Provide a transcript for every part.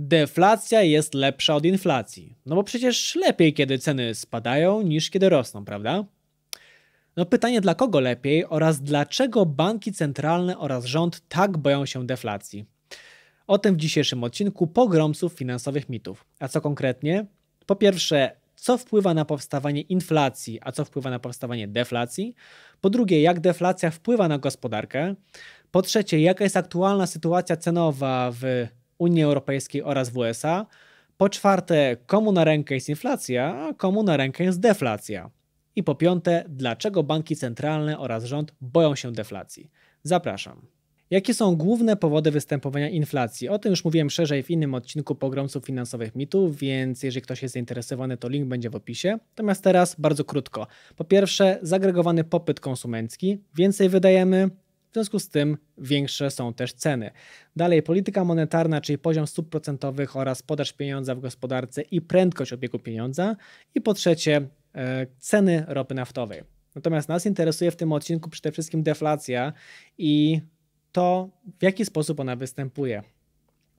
deflacja jest lepsza od inflacji. No bo przecież lepiej, kiedy ceny spadają, niż kiedy rosną, prawda? No pytanie dla kogo lepiej oraz dlaczego banki centralne oraz rząd tak boją się deflacji? O tym w dzisiejszym odcinku pogromców finansowych mitów. A co konkretnie? Po pierwsze, co wpływa na powstawanie inflacji, a co wpływa na powstawanie deflacji. Po drugie, jak deflacja wpływa na gospodarkę. Po trzecie, jaka jest aktualna sytuacja cenowa w Unii Europejskiej oraz w USA. Po czwarte, komu na rękę jest inflacja, a komu na rękę jest deflacja. I po piąte, dlaczego banki centralne oraz rząd boją się deflacji. Zapraszam. Jakie są główne powody występowania inflacji? O tym już mówiłem szerzej w innym odcinku pogromców finansowych mitów, więc jeżeli ktoś jest zainteresowany, to link będzie w opisie. Natomiast teraz bardzo krótko. Po pierwsze, zagregowany popyt konsumencki. Więcej wydajemy, w związku z tym większe są też ceny. Dalej, polityka monetarna, czyli poziom stóp procentowych oraz podaż pieniądza w gospodarce i prędkość obiegu pieniądza. I po trzecie, e, ceny ropy naftowej. Natomiast nas interesuje w tym odcinku przede wszystkim deflacja i to, w jaki sposób ona występuje.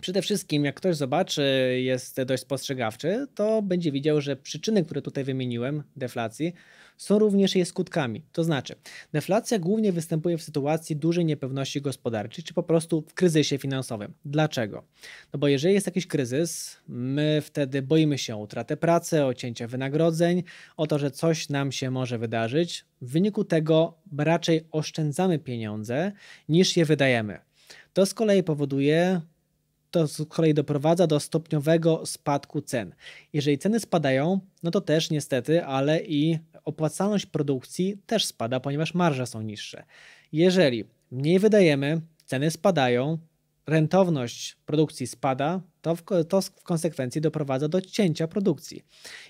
Przede wszystkim, jak ktoś zobaczy, jest dość spostrzegawczy, to będzie widział, że przyczyny, które tutaj wymieniłem, deflacji, są również jej skutkami. To znaczy, deflacja głównie występuje w sytuacji dużej niepewności gospodarczej, czy po prostu w kryzysie finansowym. Dlaczego? No bo jeżeli jest jakiś kryzys, my wtedy boimy się o utratę pracy, o cięcie wynagrodzeń, o to, że coś nam się może wydarzyć. W wyniku tego raczej oszczędzamy pieniądze niż je wydajemy. To z kolei powoduje to z kolei doprowadza do stopniowego spadku cen. Jeżeli ceny spadają, no to też niestety, ale i opłacalność produkcji też spada, ponieważ marże są niższe. Jeżeli mniej wydajemy, ceny spadają, rentowność produkcji spada, to w, to w konsekwencji doprowadza do cięcia produkcji.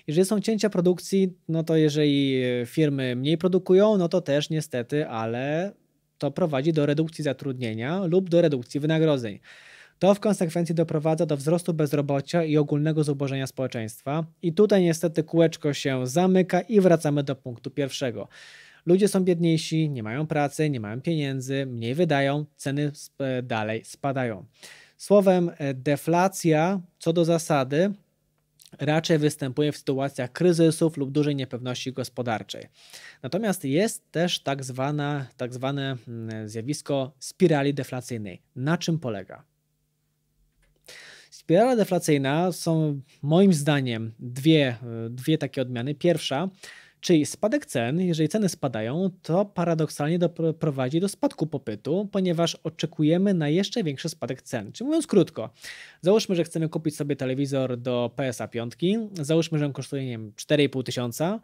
Jeżeli są cięcia produkcji, no to jeżeli firmy mniej produkują, no to też niestety, ale to prowadzi do redukcji zatrudnienia lub do redukcji wynagrodzeń. To w konsekwencji doprowadza do wzrostu bezrobocia i ogólnego zubożenia społeczeństwa. I tutaj niestety kółeczko się zamyka i wracamy do punktu pierwszego. Ludzie są biedniejsi, nie mają pracy, nie mają pieniędzy, mniej wydają, ceny e, dalej spadają. Słowem, e, deflacja co do zasady raczej występuje w sytuacjach kryzysów lub dużej niepewności gospodarczej. Natomiast jest też tak, zwana, tak zwane mm, zjawisko spirali deflacyjnej. Na czym polega? Spirala deflacyjna są moim zdaniem dwie, dwie takie odmiany. Pierwsza, czyli spadek cen, jeżeli ceny spadają, to paradoksalnie doprowadzi do spadku popytu, ponieważ oczekujemy na jeszcze większy spadek cen. Czyli mówiąc krótko, załóżmy, że chcemy kupić sobie telewizor do PSA 5, załóżmy, że on kosztuje nie wiem, 4,5 tysiąca,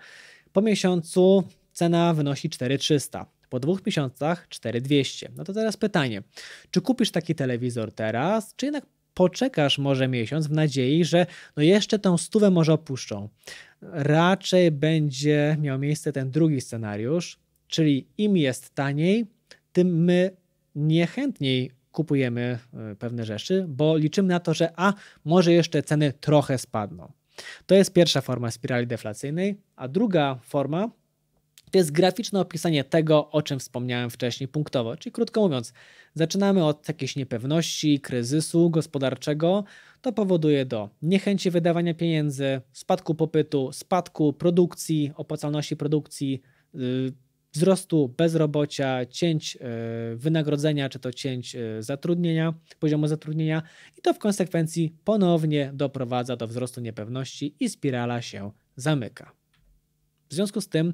po miesiącu cena wynosi 4,300 po dwóch miesiącach 4200. No to teraz pytanie, czy kupisz taki telewizor teraz, czy jednak poczekasz może miesiąc w nadziei, że no jeszcze tą stówę może opuszczą. Raczej będzie miał miejsce ten drugi scenariusz, czyli im jest taniej, tym my niechętniej kupujemy y, pewne rzeczy, bo liczymy na to, że a może jeszcze ceny trochę spadną. To jest pierwsza forma spirali deflacyjnej, a druga forma to jest graficzne opisanie tego, o czym wspomniałem wcześniej punktowo. Czyli krótko mówiąc, zaczynamy od jakiejś niepewności, kryzysu gospodarczego. To powoduje do niechęci wydawania pieniędzy, spadku popytu, spadku produkcji, opłacalności produkcji, y, wzrostu bezrobocia, cięć y, wynagrodzenia, czy to cięć y, zatrudnienia, poziomu zatrudnienia, i to w konsekwencji ponownie doprowadza do wzrostu niepewności i spirala się zamyka. W związku z tym,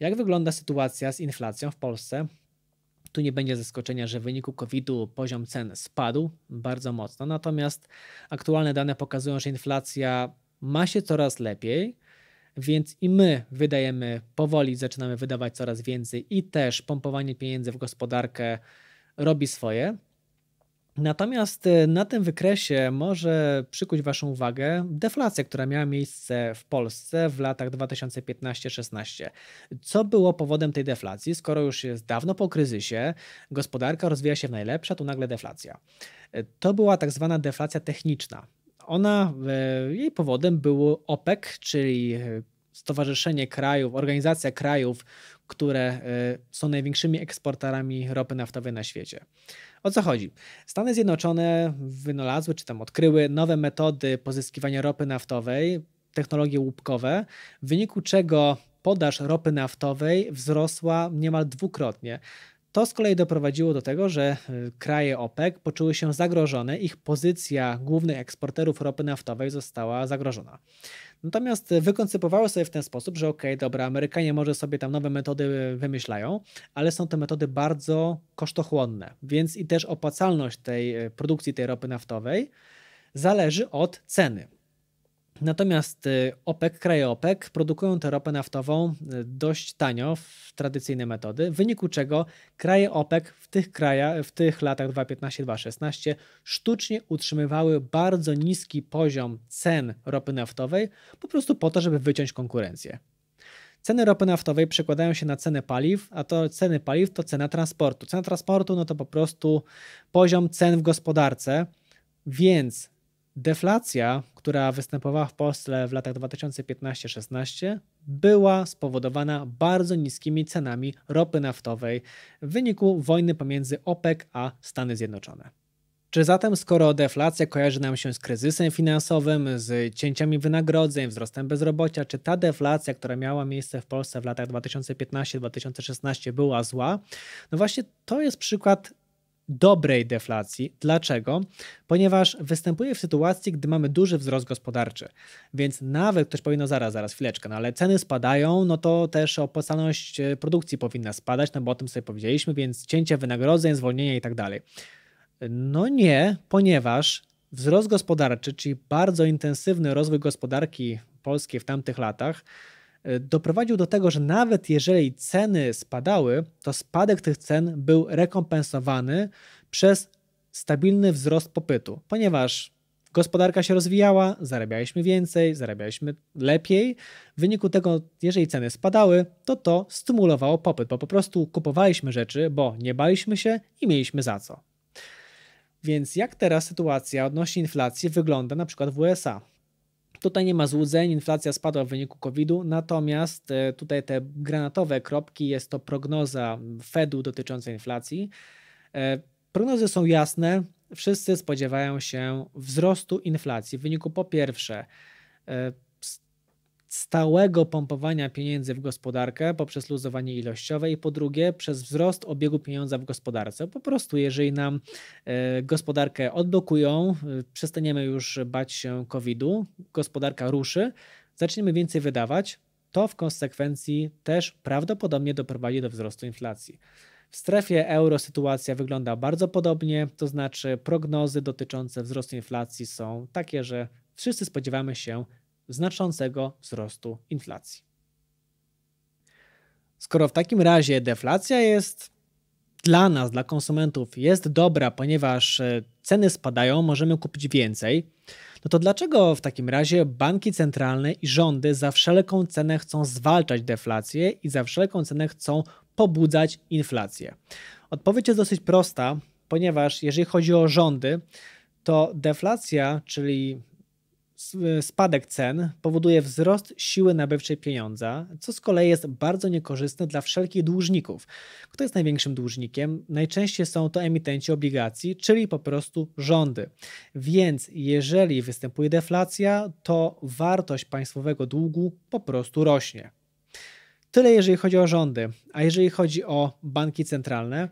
jak wygląda sytuacja z inflacją w Polsce? Tu nie będzie zaskoczenia, że w wyniku COVID-u poziom cen spadł bardzo mocno, natomiast aktualne dane pokazują, że inflacja ma się coraz lepiej, więc i my wydajemy powoli, zaczynamy wydawać coraz więcej, i też pompowanie pieniędzy w gospodarkę robi swoje. Natomiast e, na tym wykresie może przykuć Waszą uwagę deflacja, która miała miejsce w Polsce w latach 2015-16. Co było powodem tej deflacji, skoro już jest dawno po kryzysie, gospodarka rozwija się w najlepsza, tu nagle deflacja. E, to była tak zwana deflacja techniczna. Ona, e, jej powodem był OPEC, czyli Stowarzyszenie Krajów, Organizacja Krajów, które są największymi eksporterami ropy naftowej na świecie. O co chodzi? Stany Zjednoczone wynalazły, czy tam odkryły nowe metody pozyskiwania ropy naftowej, technologie łupkowe, w wyniku czego podaż ropy naftowej wzrosła niemal dwukrotnie. To z kolei doprowadziło do tego, że y, kraje OPEC poczuły się zagrożone, ich pozycja głównych eksporterów ropy naftowej została zagrożona. Natomiast wykoncypowały sobie w ten sposób, że ok, dobra, Amerykanie może sobie tam nowe metody wymyślają, ale są to metody bardzo kosztochłonne, więc i też opłacalność tej e, produkcji tej ropy naftowej zależy od ceny. Natomiast y, OPEC, kraje OPEC produkują tę ropę naftową y, dość tanio w tradycyjne metody, w wyniku czego kraje OPEC w tych krajach, w tych latach 2015-2016 sztucznie utrzymywały bardzo niski poziom cen ropy naftowej, po prostu po to, żeby wyciąć konkurencję. Ceny ropy naftowej przekładają się na ceny paliw, a to ceny paliw to cena transportu. Cena transportu no to po prostu poziom cen w gospodarce, więc deflacja, która występowała w Polsce w latach 2015-16, była spowodowana bardzo niskimi cenami ropy naftowej w wyniku wojny pomiędzy OPEC a Stany Zjednoczone. Czy zatem, skoro deflacja kojarzy nam się z kryzysem finansowym, z cięciami wynagrodzeń, wzrostem bezrobocia, czy ta deflacja, która miała miejsce w Polsce w latach 2015-2016 była zła? No właśnie to jest przykład dobrej deflacji. Dlaczego? Ponieważ występuje w sytuacji, gdy mamy duży wzrost gospodarczy. Więc nawet ktoś powinno zaraz, zaraz, chwileczkę, no ale ceny spadają, no to też opłacalność e, produkcji powinna spadać, no bo o tym sobie powiedzieliśmy, więc cięcie wynagrodzeń, zwolnienia i tak dalej. No nie, ponieważ wzrost gospodarczy, czyli bardzo intensywny rozwój gospodarki polskiej w tamtych latach, E, doprowadził do tego, że nawet jeżeli ceny spadały, to spadek tych cen był rekompensowany przez stabilny wzrost popytu, ponieważ gospodarka się rozwijała, zarabialiśmy więcej, zarabialiśmy lepiej. W wyniku tego, jeżeli ceny spadały, to to stymulowało popyt, bo po prostu kupowaliśmy rzeczy, bo nie baliśmy się i mieliśmy za co. Więc jak teraz sytuacja odnośnie inflacji wygląda na przykład w USA? Tutaj nie ma złudzeń, inflacja spadła w wyniku COVID-u, natomiast e, tutaj te granatowe kropki jest to prognoza Fedu dotycząca inflacji. E, prognozy są jasne, wszyscy spodziewają się wzrostu inflacji w wyniku po pierwsze e, stałego pompowania pieniędzy w gospodarkę poprzez luzowanie ilościowe i po drugie przez wzrost obiegu pieniądza w gospodarce. Po prostu jeżeli nam e, gospodarkę odblokują, e, przestaniemy już bać się COVID-u, gospodarka ruszy, zaczniemy więcej wydawać, to w konsekwencji też prawdopodobnie doprowadzi do wzrostu inflacji. W strefie euro sytuacja wygląda bardzo podobnie, to znaczy prognozy dotyczące wzrostu inflacji są takie, że wszyscy spodziewamy się znaczącego wzrostu inflacji. Skoro w takim razie deflacja jest dla nas, dla konsumentów, jest dobra, ponieważ e, ceny spadają, możemy kupić więcej, no to dlaczego w takim razie banki centralne i rządy za wszelką cenę chcą zwalczać deflację i za wszelką cenę chcą pobudzać inflację? Odpowiedź jest dosyć prosta, ponieważ jeżeli chodzi o rządy, to deflacja, czyli E, spadek cen powoduje wzrost siły nabywczej pieniądza, co z kolei jest bardzo niekorzystne dla wszelkich dłużników. Kto jest największym dłużnikiem? Najczęściej są to emitenci obligacji, czyli po prostu rządy. Więc jeżeli występuje deflacja, to wartość państwowego długu po prostu rośnie. Tyle jeżeli chodzi o rządy, a jeżeli chodzi o banki centralne,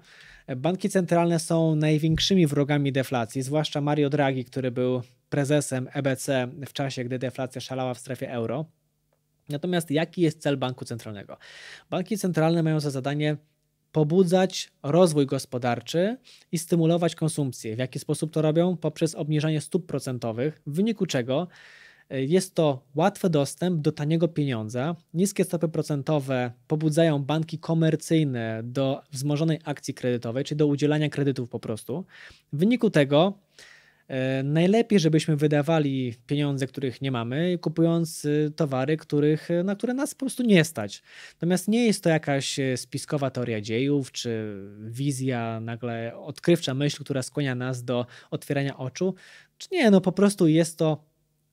e, banki centralne są największymi wrogami deflacji, zwłaszcza Mario Draghi, który był prezesem EBC w czasie, gdy deflacja szalała w strefie euro. Natomiast jaki jest cel banku centralnego? Banki centralne mają za zadanie pobudzać rozwój gospodarczy i stymulować konsumpcję. W jaki sposób to robią? Poprzez obniżanie stóp procentowych, w wyniku czego e, jest to łatwy dostęp do taniego pieniądza. Niskie stopy procentowe pobudzają banki komercyjne do wzmożonej akcji kredytowej, czy do udzielania kredytów po prostu. W wyniku tego E, najlepiej, żebyśmy wydawali pieniądze, których nie mamy, kupując e, towary, których, e, na które nas po prostu nie stać. Natomiast nie jest to jakaś spiskowa teoria dziejów, czy wizja, nagle odkrywcza myśl, która skłania nas do otwierania oczu. Czy nie, no po prostu jest to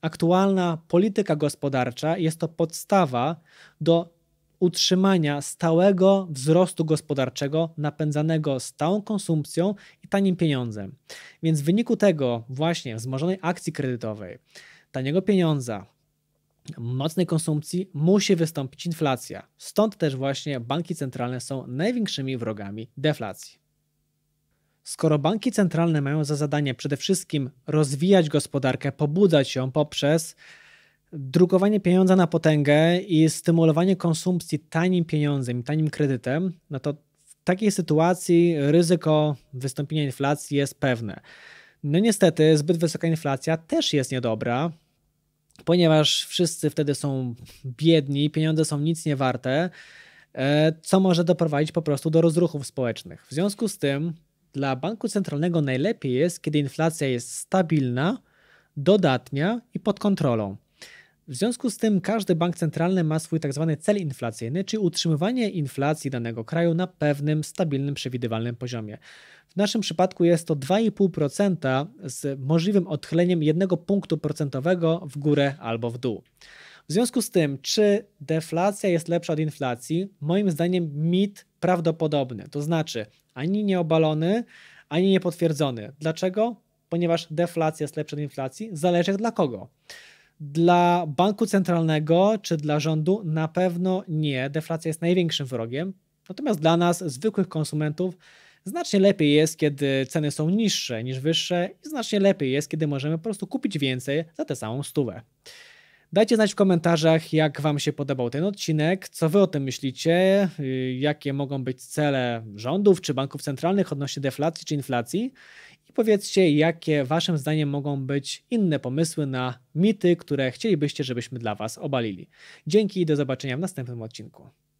aktualna polityka gospodarcza, jest to podstawa do utrzymania stałego wzrostu gospodarczego napędzanego stałą konsumpcją tanim pieniądzem. Więc w wyniku tego właśnie wzmożonej akcji kredytowej, taniego pieniądza, mocnej konsumpcji musi wystąpić inflacja. Stąd też właśnie banki centralne są największymi wrogami deflacji. Skoro banki centralne mają za zadanie przede wszystkim rozwijać gospodarkę, pobudzać ją poprzez drukowanie pieniądza na potęgę i stymulowanie konsumpcji tanim pieniądzem tanim kredytem, no to takiej sytuacji ryzyko wystąpienia inflacji jest pewne. No niestety zbyt wysoka inflacja też jest niedobra, ponieważ wszyscy wtedy są biedni, pieniądze są nic nie warte, e, co może doprowadzić po prostu do rozruchów społecznych. W związku z tym dla banku centralnego najlepiej jest, kiedy inflacja jest stabilna, dodatnia i pod kontrolą. W związku z tym każdy bank centralny ma swój tzw. Tak cel inflacyjny, czyli utrzymywanie inflacji danego kraju na pewnym, stabilnym, przewidywalnym poziomie. W naszym przypadku jest to 2,5% z możliwym odchyleniem jednego punktu procentowego w górę albo w dół. W związku z tym, czy deflacja jest lepsza od inflacji? Moim zdaniem mit prawdopodobny, to znaczy ani nieobalony, ani niepotwierdzony. Dlaczego? Ponieważ deflacja jest lepsza od inflacji, zależy dla kogo. Dla banku centralnego czy dla rządu na pewno nie. Deflacja jest największym wrogiem. Natomiast dla nas, zwykłych konsumentów, znacznie lepiej jest, kiedy ceny są niższe niż wyższe i znacznie lepiej jest, kiedy możemy po prostu kupić więcej za tę samą stówę. Dajcie znać w komentarzach, jak Wam się podobał ten odcinek, co Wy o tym myślicie, y, jakie mogą być cele rządów czy banków centralnych odnośnie deflacji czy inflacji i powiedzcie, jakie Waszym zdaniem mogą być inne pomysły na mity, które chcielibyście, żebyśmy dla Was obalili. Dzięki i do zobaczenia w następnym odcinku.